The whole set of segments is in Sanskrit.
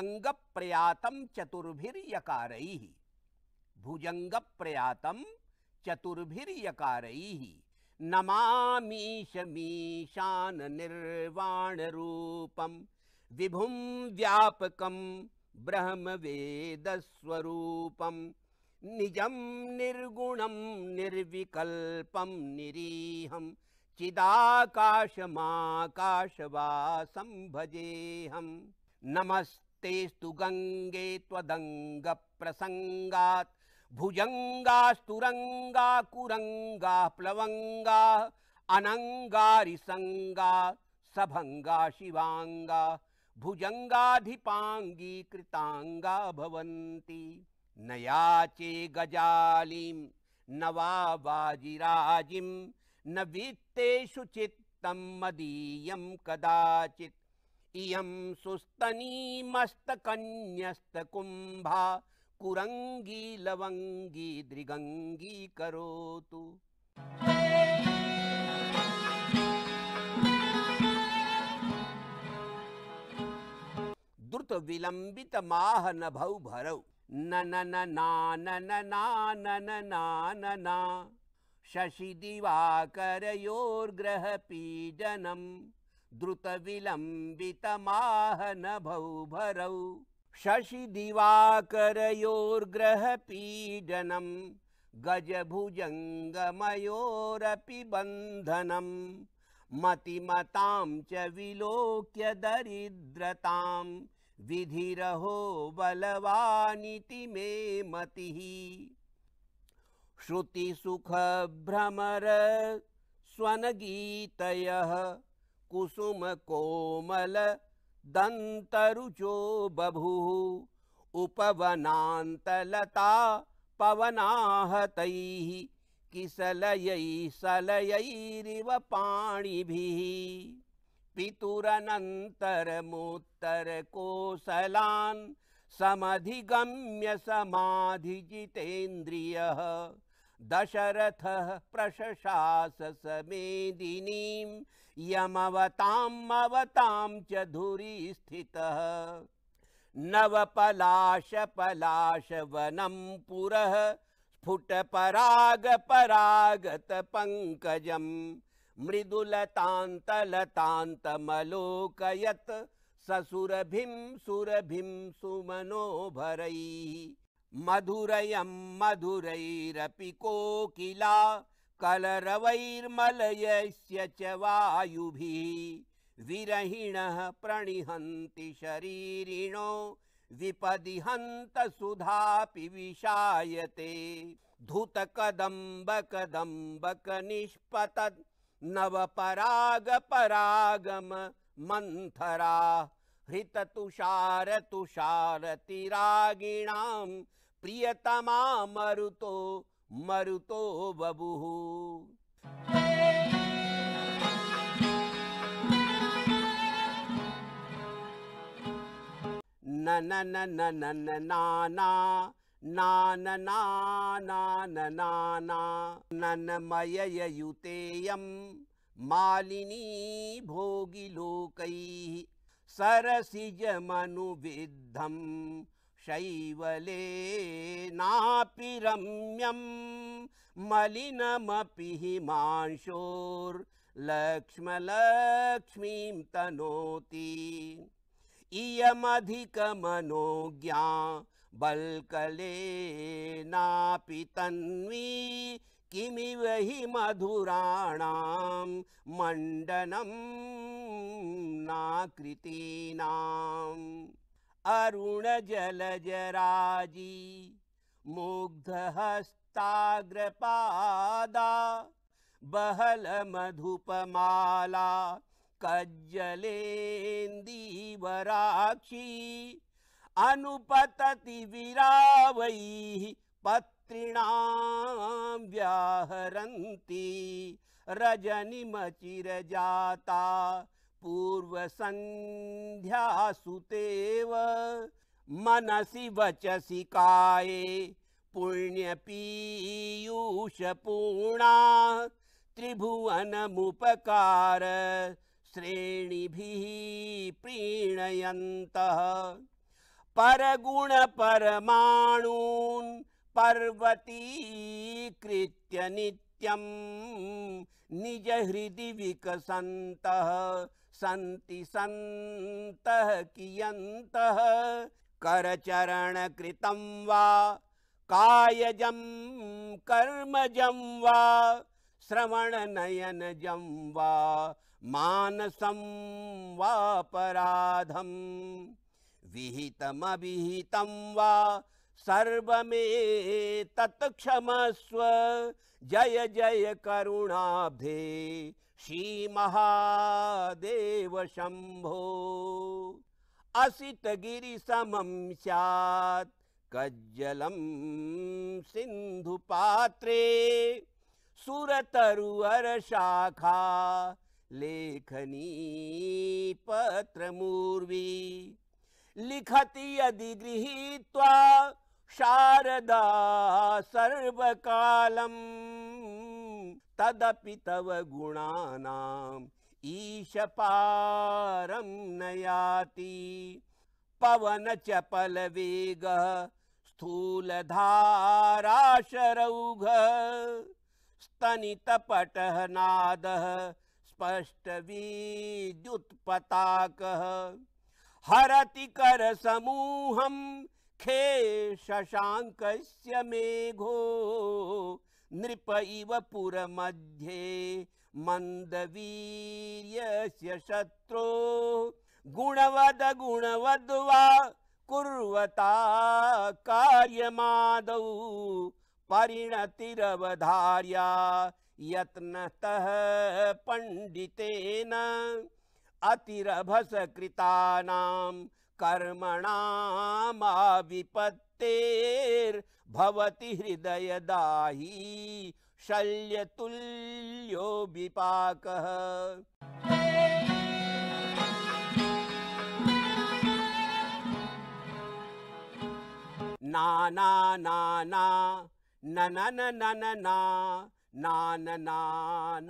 भुजङ्गप्रयातं चतुर्भिर्यकारैः भुजङ्गप्रयातं चतुर्भिर्यकारैः नमामीशमीशाननिर्वाणरूपं विभुं व्यापकं ब्रह्मवेदस्वरूपं निजं निर्गुणं निर्विकल्पं निरीहं चिदाकाशमाकाशवासं भजेऽहम् तेस्तु गंगे गङ्गे त्वदङ्गप्रसङ्गात् भुजङ्गास्तुरङ्गा कुरङ्गाः प्लवङ्गाः अनङ्गारिसङ्गा सभङ्गा शिवाङ्गा भुजङ्गाधिपाङ्गी कृताङ्गा भवन्ति न याचे गजालीम् न वा बाजिराजिं न वित्तेषु चित्तं मदीयं कदाचित् इयं सुस्तनीमस्तकन्यस्तकुम्भा कुरङ्गी लवङ्गी दृगङ्गीकरोतु द्रुतविलम्बितमाह नभौ भरौ न नाननना शशिदिवाकरयोर्ग्रहपीडनम् द्रुतविलम्बितमाह भरौ शशिदिवाकरयोर्ग्रहपीडनं गजभुजङ्गमयोरपि बन्धनं मतिमतां च दरिद्रतां विधिरहो बलवानिति मे मतिः श्रुतिसुखभ्रमरस्वनगीतयः कुसुमकोमल दन्तरुचो बभुः उपवनान्तलता पवनाहतैः किसलयै सलयैरिव पाणिभिः पितुरनन्तरमोत्तर कोसलान् समधिगम्य समाधिजितेन्द्रियः दशरथः प्रशशास समेदिनीं यमवतां मवतां च धुरी स्थितः नवपलाशपलाशवनं पुरः स्फुटपराग मृदुलतान्तलतान्तमलोकयत् ससुरभिं सुरभिं सुमनोभरैः मधुरयं मधुरैरपि कोकिला कलरवैर्मलयस्य च वायुभिः विरहिणः प्रणिहन्ति शरीरिणो विपदि हन्त सुधापि विशायते धुत कदम्बकदम्बक मन्थरा धृत प्रियतमा मरुतो मरुतो न न नाना न मालिनी भोगि लोकैः सरसिजमनुविद्धं शैवले नापि रम्यं मलिनमपि हिमांशोर्लक्ष्मलक्ष्मीं तनोति इयमधिकमनोज्ञा वल्कलेनापि तन्वी किमिव हि मधुराणां मण्डनं नाकृतीनाम् अरुणजलजराजी मुग्धहस्ताग्रपादा बहलमधुपमाला कज्जलेन्दीवराक्षी अनुपतति विरावैः पत् व्याहरन्ति रजनिमचिरजाता पूर्वसन्ध्यासुतेव मनसि मनसि काये पुण्यपीयूषपूर्णा त्रिभुवनमुपकार श्रेणिभिः प्रीणयन्तः परगुणपरमाणून् पर्वतीकृत्य नित्यं निजहृदि विकसन्तः सन्ति सन्तः कियन्तः करचरणकृतं वा कायजं कर्मजं वा श्रवणनयनजं वा मानसं वा पराधम् विहितमभिहितं वा सर्वमे क्षमस्व जय जय करुणाभे श्रीमहादेव शम्भो असितगिरिसमं स्यात् कज्जलं सिन्धुपात्रे सुरतरुवरशाखा लेखनी पत्रमूर्वी लिखति यदि गृहीत्वा शारदा सर्वकालं तदपि तव गुणानाम् ईशपारं नयाति पवनचपलवेगः स्थूलधाराशरौघ स्तनितपटः नादः स्पष्टवीद्युत्पताकः हरति करसमूहम् खशाङ्कस्य मेघो नृप इव पुर मध्ये मन्दवीर्यस्य शत्रो गुणवद गुणवद् कुर्वता कार्यमादौ परिणतिरवधार्या यत्नतः पण्डितेन अतिरभसकृतानाम् कर्मणामा विपत्तेर्भवति हृदय दाही शल्यतुल्यो विपाकः नाना नाना नन नान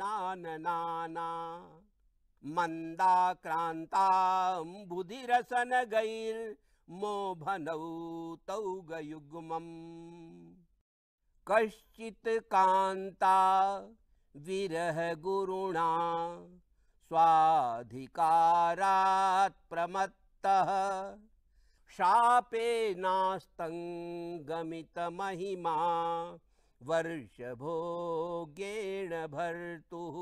मन्दाक्रान्ताम्बुधिरसनगैर्मोभनौ तौ गयुग्मम् कश्चित् कान्ता विरहगुरुणा स्वाधिकारात् प्रमत्तः शापेनास्तङ्गमितमहिमा वर्षभोगेण भर्तुः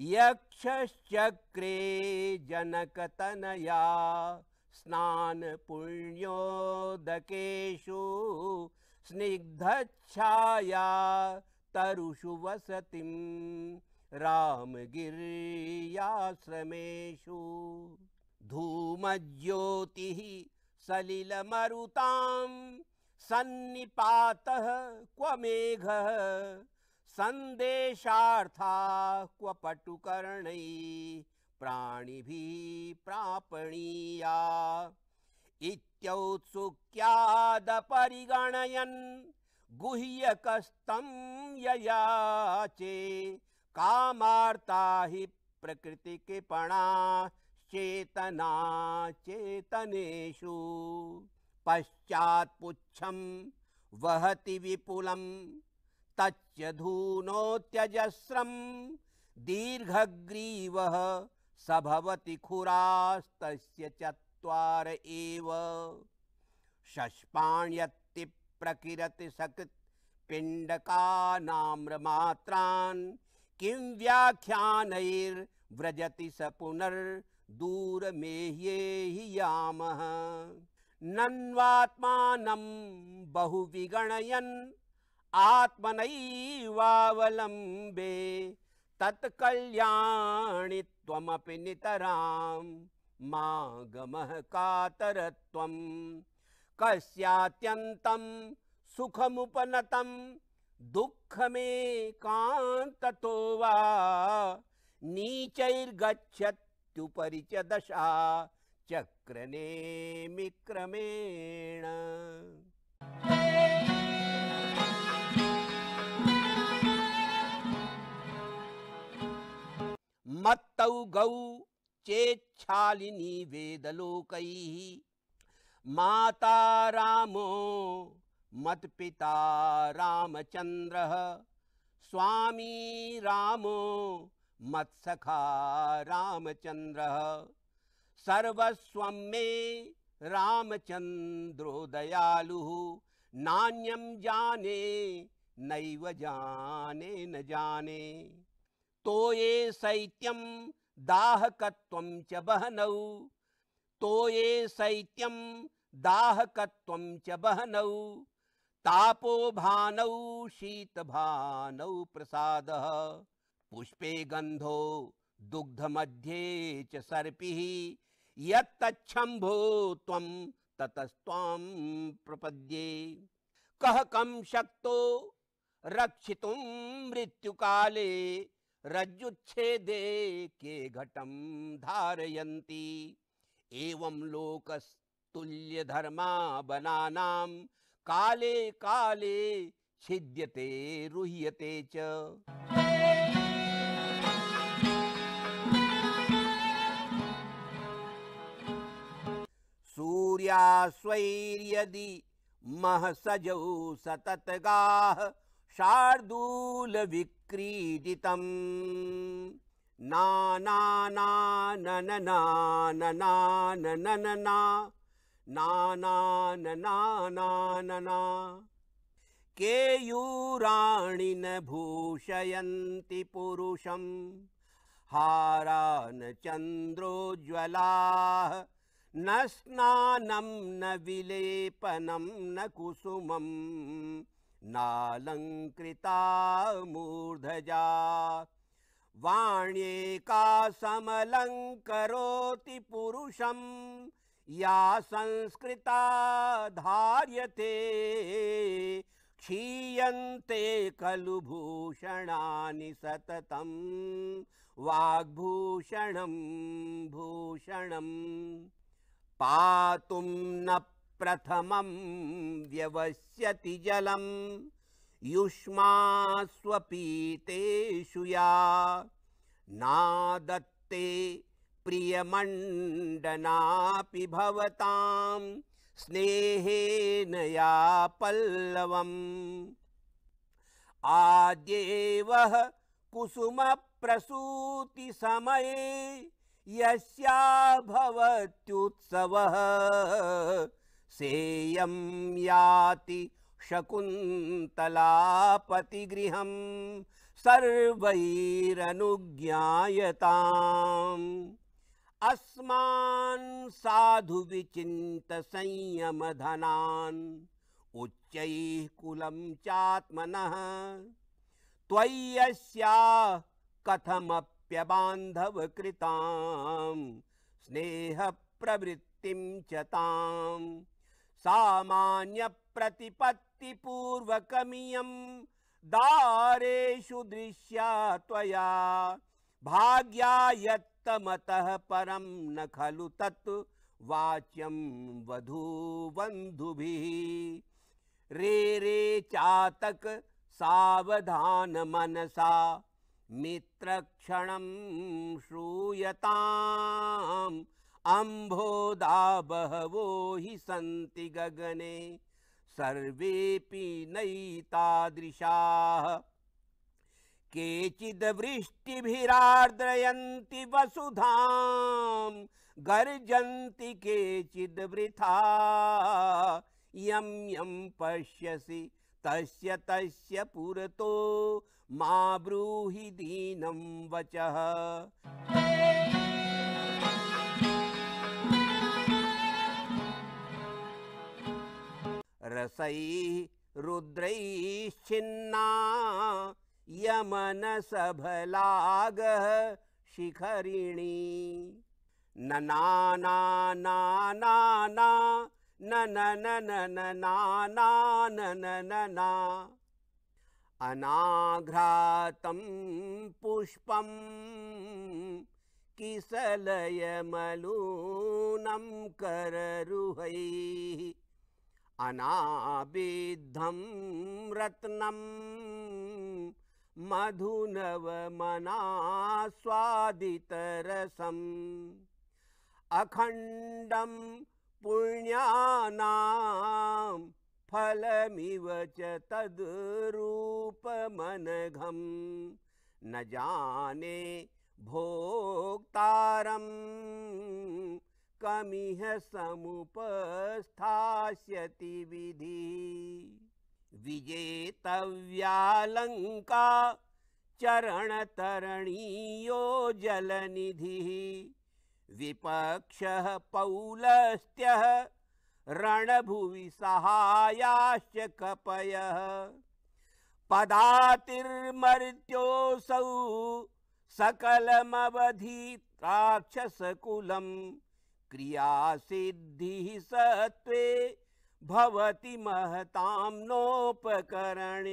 यक्षश्चक्रे जनकतनया स्नानपुण्योदकेषु स्निग्धच्छाया तरुषु वसतिं रामगिरियाश्रमेषु धूमज्योतिः सलिलमरुतां सन्निपातः क्व मेघः सन्देशार्था क्व पटुकरणैः प्राणिभिः प्रापणीया इत्यौत्सुक्यादपरिगणयन् गुह्यकस्तं ययाचे कामार्ता हि प्रकृतिकृपणा चेतना चेतनेषु पश्चात्पुच्छं वहति विपुलम् यधूनो त्यजस्रं दीर्घग्रीवः स भवति खुरास्तस्य चत्वार एव शष्पाण्यत्ति प्रकिरति सकृत् पिण्डकानाम्रमात्रान् नाम्रमात्रान् किं व्याख्यानैर्व्रजति स पुनर्दूर मेह्येहि यामः नन्वात्मानं बहु विगणयन् आत्मनैवावलम्बे तत्कल्याणि त्वमपि नितरां मा गमः कातरत्वं कस्यात्यन्तं सुखमुपनतं दुःखमेकान्ततो वा नीचैर्गच्छत्युपरि च दशा चक्रनेमिक्रमेण मत्तौ गौ चेच्छालिनी वेदलोकैः माता रामो मत्पिता रामचन्द्रः स्वामी रामो मत्सखारामचन्द्रः सर्वस्वं मे दयालुः नान्यं जाने नैव जाने न जाने तोये शैत्यं दाहकत्वं च वहनौ तोये शैत्यं दाहकत्वं च वहनौ तापो भानौ शीत भानौ प्रसादः पुष्पे गन्धो दुग्धमध्ये च सर्पिः यत्तच्छम्भो त्वं ततस्त्वां प्रपद्ये कः कं शक्तो रक्षितुं मृत्युकाले रज्जुच्छेदे के घटं धारयन्ति एवं लोकस्तुल्यधर्मा काले काले छिद्यते रुह्यते च सूर्यास्वैर्यदि महसजौ सततगाः शार्दूलविक्रीडितं नानानना पुरुषं नालङ्कृता मूर्धजा वाण्ये का समलङ्करोति पुरुषं या संस्कृता धार्यते क्षीयन्ते खलु भूषणानि सततं वाग्भूषणं भूषणं पातुं न प्रथमं व्यवस्यति जलं युष्मा स्वपीतेषु या नादत्ते प्रियमण्डनापि भवतां स्नेहेन या पल्लवम् आद्येवः कुसुमप्रसूतिसमये यस्या भवत्युत्सवः सेयं याति शकुन्तलापतिगृहं सर्वैरनुज्ञायताम् अस्मान् साधु विचिन्तसंयमधनान् उच्चैः कुलं चात्मनः त्वय्यस्या कथमप्यबान्धव स्नेहप्रवृत्तिं च ताम् सामान्यप्रतिपत्तिपूर्वकमियं दारेषु दृश्या त्वया भाग्यायत्तमतः परं न खलु तत् वाच्यं वधूवन्धुभिः रे रे चातक सावधान मनसा मित्रक्षणं श्रूयताम् अम्भोदा बहवो हि सन्ति गगने सर्वेऽपि नैतादृशाः केचिद्वृष्टिभिरार्द्रयन्ति वसुधां गर्जन्ति वृथा यं यं पश्यसि तस्य तस्य पुरतो मा ब्रूहि दीनं वचः रसैः रुद्रैश्चिन्ना यमनसभलागः शिखरिणी ननानानाना नन अनाघ्रातं पुष्पं किसलयमलूनं कररुहैः अनाबिद्धं रत्नं मधुनवमनास्वादितरसं अखण्डं पुण्यानां फलमिव च तद्रूपमनघं न जाने भोक्तारम् कमिह समुपस्थास्यति विधि विजेतव्यालङ्का चरणतरणीयो जलनिधिः विपक्षः पौलस्त्यः रणभुवि सहायाश्च कपयः पदातिर्मर्त्योऽसौ राक्षसकुलम् क्रियासिद्धिः सत्त्वे सत्वे भवति महतां नोपकरणे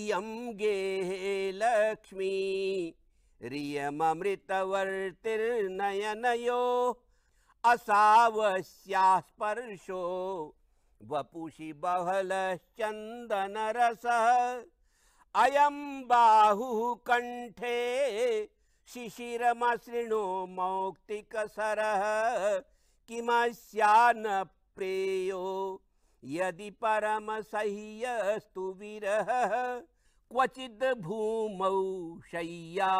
इयं गेहे लक्ष्मी रियममृतवर्तिर्नयनयो असावस्यास्पर्शो स्पर्शो वपुषि बहलश्चन्दनरसः अयं बाहुः कण्ठे शिशिरमशृणो मौक्तिकसरः किमस्या न प्रेयो यदि परमसह्यस्तु विरहः क्वचिद् भूमौ शय्या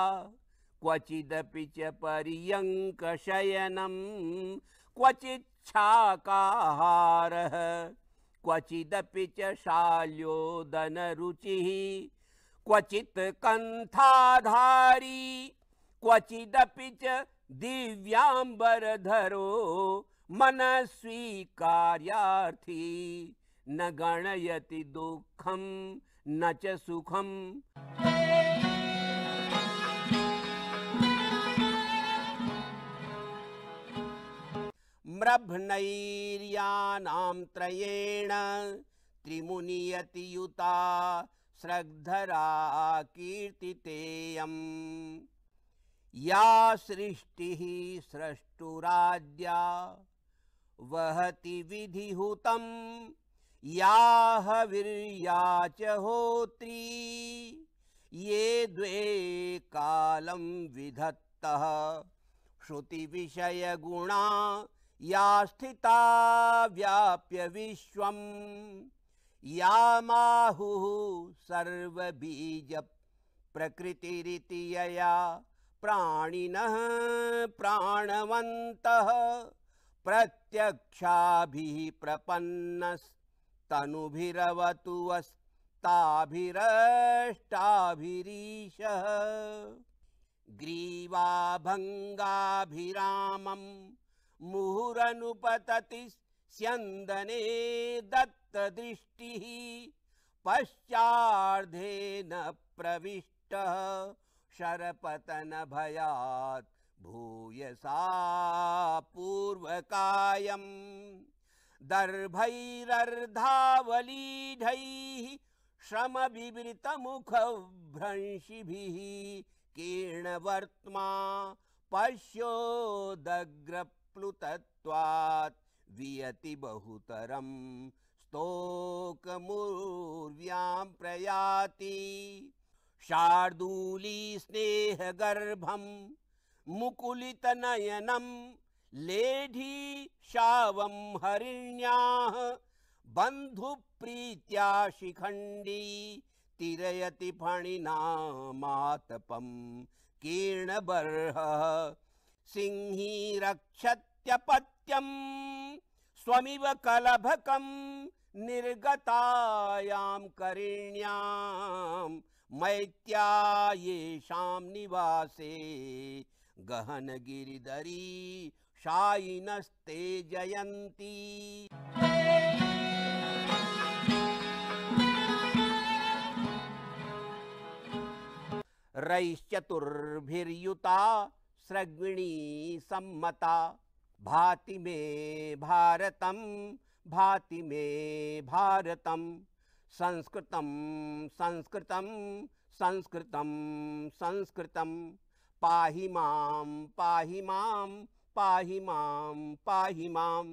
क्वचिदपि च पर्यङ्कशयनं क्वचिच्छाकाहारः क्वचिदपि च शाल्योदनरुचिः क्वचित् कण्ठाधारी क्वचिदपि च दिव्याम्बरधरो मनस्वीकार्यार्थी न गणयति दुःखं न च सुखम् त्रयेण त्रिमुनियति युता स्रग्धरा कीर्तितेयम् या सृष्टिः स्रष्टुराद्या वहति विधिहुतं या ह च होत्री ये द्वे कालं विधत्तः श्रुतिविषयगुणा या स्थिता व्याप्य विश्वम् या माहुः सर्वबीजप्रकृतिरिति यया प्राणिनः प्राणवन्तः प्रत्यक्षाभिः प्रपन्नस्तनुभिरवतु अस्ताभिरष्टाभिरीशः ग्रीवाभङ्गाभिरामं मुहुरनुपतति स्यन्दने दत्तदृष्टिः पश्चार्धेन प्रविष्टः शरपतन भूयसा पूर्वकायम् दर्भैरर्धावलीढैः श्रमविवृतमुखभ्रंशिभिः कीर्णवर्त्मा पश्योदग्रप्लुतत्वात् वियति बहुतरम् स्तोकमुर्व्याम् प्रयाति शार्दूली स्नेह गर्भम् लेढी शावं हरिण्याः बन्धुप्रीत्या शिखण्डी तिरयति मातपं कीर्णबर्ह सिंही रक्षत्यपत्यं स्वमिव कलभकं निर्गतायाम करिण्याम् मैत्या येषां निवासे गहनगिरिदरी शायिनस्ते जयन्ती रैश्चतुर्भिर्युता स्रग्णी सम्मता भाति मे भारतं भाति मे भारतम् संस्कृतं संस्कृतं संस्कृतं संस्कृतं पाहि मां पाहि मां पाहि मां पाहि माम्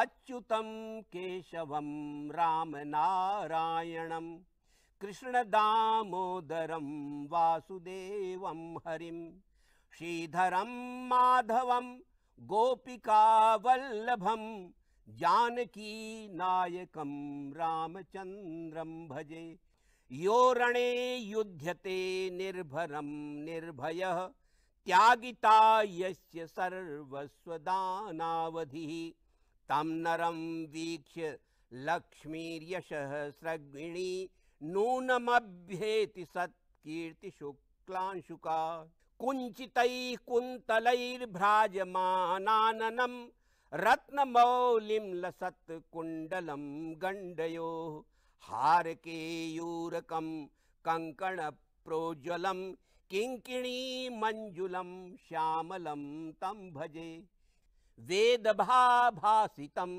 अच्युतं केशवं रामनारायणं कृष्णदामोदरं वासुदेवं हरिं श्रीधरं माधवं गोपिकावल्लभम् जानकी नायकं रामचन्द्रं भजे यो रणे युध्यते निर्भरम् निर्भयः त्यागिता यस्य सर्वस्वदानावधिः तं नरं वीक्ष्य लक्ष्मीर्यशः स्रग्णी नूनमभ्येति सत्कीर्तिशुक्लांशुका कुञ्चितैः कुन्तलैर्भ्राजमानाननम् रत्नमौलिं कुण्डलं गण्डयोः हारकेयूरकं कङ्कणप्रोज्ज्वलं किङ्किणीमञ्जुलं श्यामलं तं भजे वेदभाभासितं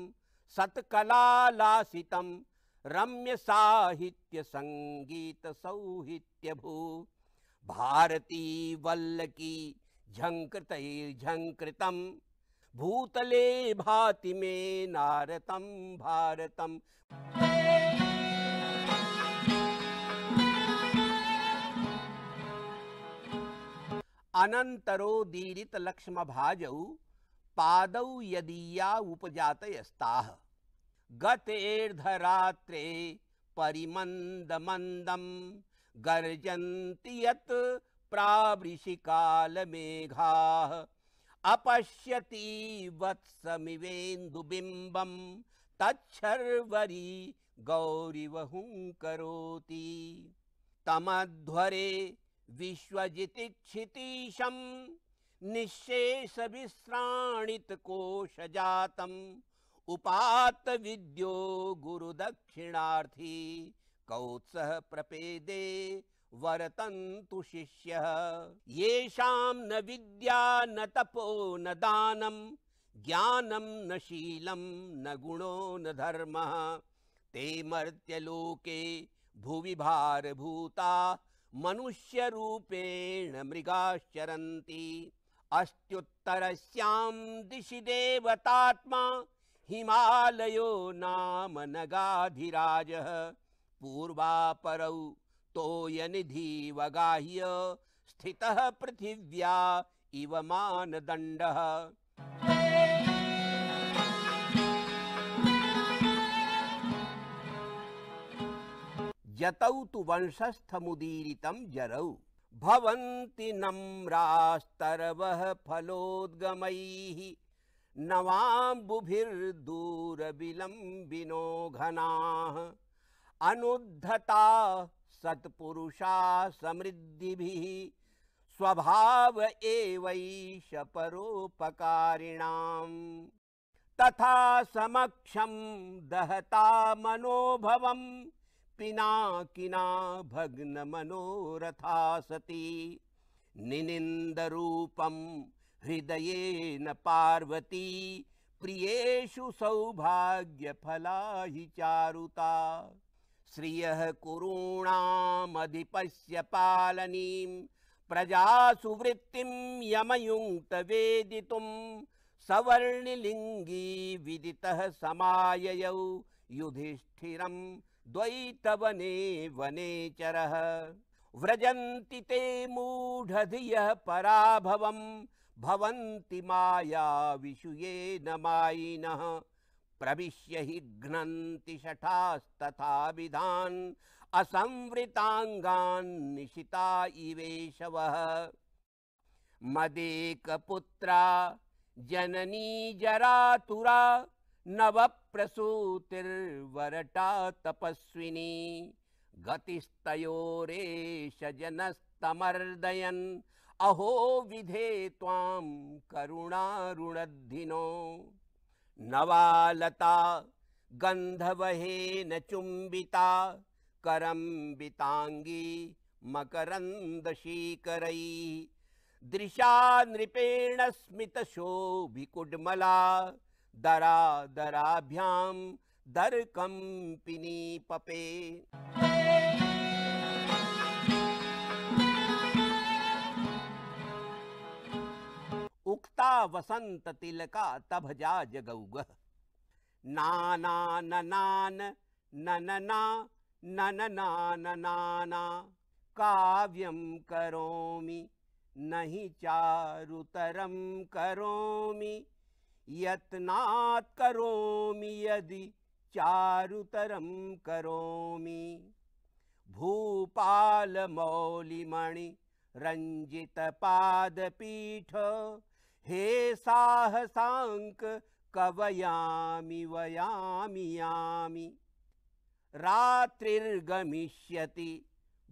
सत्कलालासितं रम्यसाहित्यसङ्गीतसौहित्यभू भारतीवल्लकी झङ्कृतैर्झङ्कृतम् भूतले भाति मे नारतं भारतम् अनन्तरो दीरितलक्ष्मभाजौ पादौ यदीया उपजातयस्ताः गतेर्धरात्रे परिमन्द गर्जन्ति यत् प्रावृषिकालमेघाः अपश्यती वत्समिवेन्दुबिम्बं तच्छर्वरी करोति तमध्वरे विश्वजितिक्षितीशं निःशेषविश्राणितकोशजातम् विश्राणित कोश विद्यो कौत्सः प्रपेदे वर्तन्तु शिष्यः येषां न विद्या न तपो न दानं ज्ञानं न शीलं न गुणो न धर्मः ते मर्त्यलोके भुवि भारभूता मनुष्यरूपेण मृगाश्चरन्ति अस्त्युत्तरस्याम् दिशि देवतात्मा हिमालयो नाम नगाधिराजः पूर्वापरौ तोयनिधिवगाह्य स्थितः पृथिव्या इव मानदण्डः यतौ तु वंशस्थमुदीरितं जरौ भवन्ति नम्रास्तरवः फलोद्गमैः नवाम्बुभिर्दूरविलम्बिनो घनाः अनुद्धता सत्पुरुषा समृद्धिभिः स्वभाव एवैष परोपकारिणाम् तथा समक्षं दहता मनोभवं पिनाकिना किना भग्नमनोरथा सती निनिन्दरूपं हृदयेन पार्वती प्रियेषु सौभाग्यफला हि चारुता श्रियः कुरूणामधिपस्य पालनीं प्रजासुवृत्तिं यमयुङ्क्त वेदितुं सवर्णिलिङ्गी विदितः समाययौ युधिष्ठिरं द्वैतवने वनेचरः व्रजन्ति ते मूढधियः पराभवं भवन्ति मायाविषु येन मायिनः प्रविश्य हि घ्नन्ति शठास्तथाविधान् असंवृताङ्गान् निशिता इवेशवः मदेकपुत्रा जननी जरातुरा नवप्रसूतिर्वरटा तपस्विनी गतिस्तयोरेश जनस्तमर्दयन् अहो विधे त्वां करुणारुणद्धिनो नवालता गन्धवहेन चुम्बिता करम्बिताङ्गी मकरन्दशीकरैः दृशा नृपेण स्मितशोभि दरा दराभ्यां पपे। वसन्ततिलका तभ जा जगौग नाना नान काव्यं करोमि नहि चारुतरं करोमि यत्नात् करोमि यदि चारुतरं करोमि भूपालमौलिमणि रञ्जितपादपीठ हे कवयामि वयामि यामि रात्रिर्गमिष्यति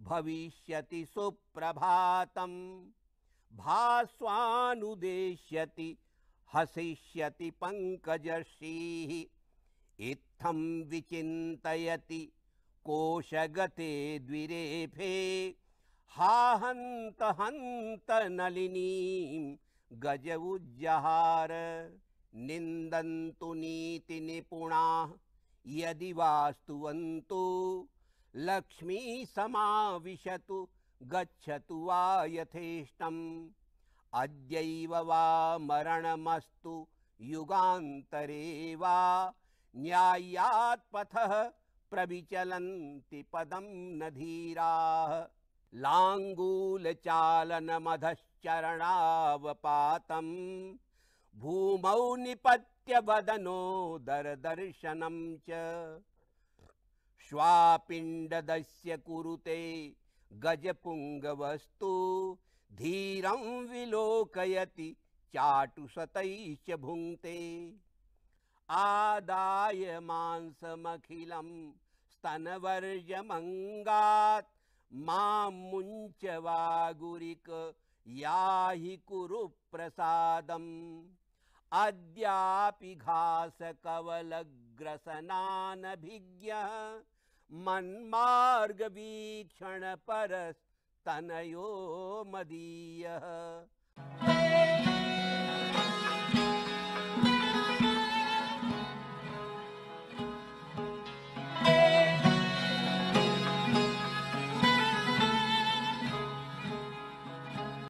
भविष्यति सुप्रभातम् भास्वानुदेश्यति हसिष्यति पङ्कजश्रीः इत्थं विचिन्तयति कोशगते द्विरेफे हा हन्त हन्त नलिनीम् गज उज्जहार निन्दन्तु नीतिनिपुणाः यदि वा लक्ष्मी समाविशतु गच्छतु वा यथेष्टम् अद्यैव वा मरणमस्तु युगान्तरे वा पथः प्रविचलन्ति पदं न धीराः लाङ्गूलचालनमधश्च चरणावपातम् भूमौ वदनो दरदर्शनं च श्वापिण्डदस्य कुरुते गजपुङ्गवस्तु धीरं विलोकयति चाटुसतैश्च भुङ्क्ते आदाय मांसमखिलं स्तनवर्जमङ्गात् मां मुञ्च वा गुरिक या हि कुरु प्रसादम् अद्यापि घासकवलग्रसनानभिज्ञः मन्मार्गवीक्षणपरस्तनयो मदीयः